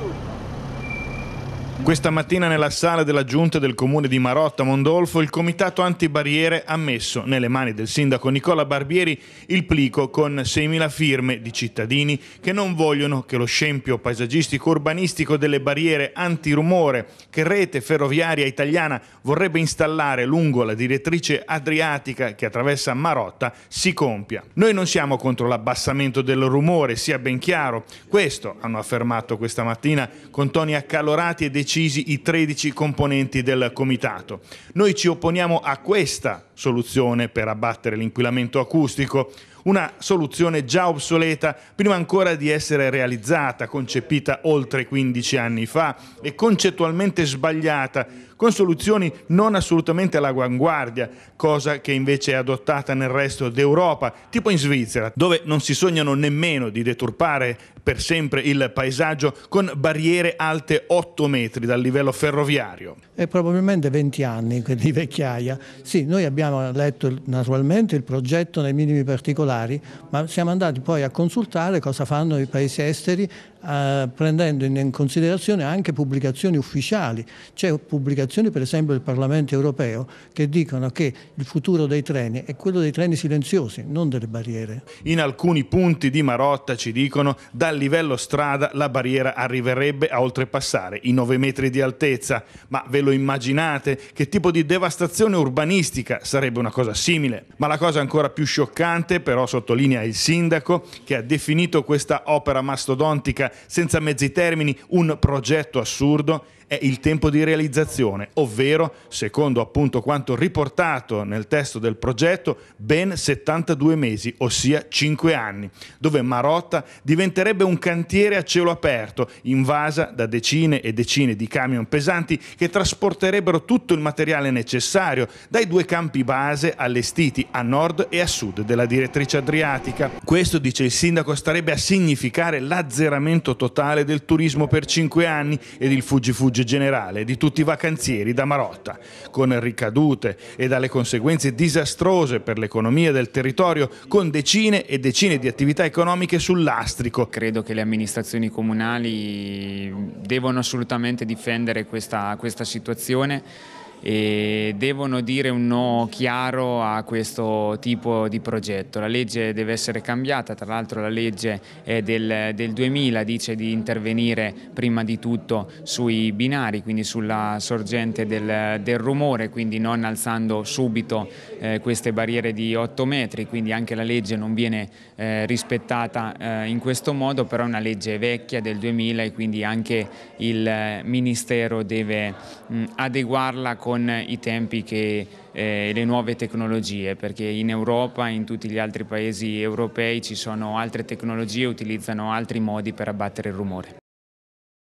shoot. Questa mattina nella sala della giunta del comune di Marotta Mondolfo il comitato antibarriere ha messo nelle mani del sindaco Nicola Barbieri il plico con 6.000 firme di cittadini che non vogliono che lo scempio paesaggistico urbanistico delle barriere antirumore che rete ferroviaria italiana vorrebbe installare lungo la direttrice adriatica che attraversa Marotta si compia. Noi non siamo contro l'abbassamento del rumore, sia ben chiaro. Questo hanno affermato questa mattina con toni accalorati e decisi decisi i 13 componenti del comitato. Noi ci opponiamo a questa soluzione per abbattere l'inquinamento acustico, una soluzione già obsoleta prima ancora di essere realizzata, concepita oltre 15 anni fa e concettualmente sbagliata, con soluzioni non assolutamente all'avanguardia, cosa che invece è adottata nel resto d'Europa, tipo in Svizzera, dove non si sognano nemmeno di deturpare per sempre il paesaggio con barriere alte 8 metri dal livello ferroviario. È probabilmente 20 anni di vecchiaia. Sì, noi abbiamo letto naturalmente il progetto nei minimi particolari particolari, ma siamo andati poi a consultare cosa fanno i paesi esteri eh, prendendo in considerazione anche pubblicazioni ufficiali. C'è pubblicazioni per esempio del Parlamento europeo che dicono che il futuro dei treni è quello dei treni silenziosi, non delle barriere. In alcuni punti di Marotta ci dicono dal livello strada la barriera arriverebbe a oltrepassare i 9 metri di altezza, ma ve lo immaginate che tipo di devastazione urbanistica sarebbe una cosa simile? Ma la cosa ancora più scioccante però però sottolinea il sindaco che ha definito questa opera mastodontica senza mezzi termini un progetto assurdo è il tempo di realizzazione, ovvero, secondo appunto quanto riportato nel testo del progetto, ben 72 mesi, ossia 5 anni, dove Marotta diventerebbe un cantiere a cielo aperto, invasa da decine e decine di camion pesanti che trasporterebbero tutto il materiale necessario dai due campi base allestiti a nord e a sud della direttrice adriatica. Questo, dice il sindaco, starebbe a significare l'azzeramento totale del turismo per 5 anni ed il fuggi-fuggi legge generale di tutti i vacanzieri da Marotta, con ricadute e dalle conseguenze disastrose per l'economia del territorio, con decine e decine di attività economiche sul lastrico. Credo che le amministrazioni comunali devono assolutamente difendere questa, questa situazione e devono dire un no chiaro a questo tipo di progetto. La legge deve essere cambiata, tra l'altro la legge del, del, 2000 dice di intervenire prima di tutto sui binari, quindi sulla sorgente del, del rumore, quindi non alzando subito eh, queste barriere di 8 metri, quindi anche la legge non viene eh, rispettata eh, in questo modo, però è una legge vecchia del 2000 e quindi anche il eh, Ministero deve mh, adeguarla con con i tempi e eh, le nuove tecnologie, perché in Europa e in tutti gli altri paesi europei ci sono altre tecnologie, utilizzano altri modi per abbattere il rumore.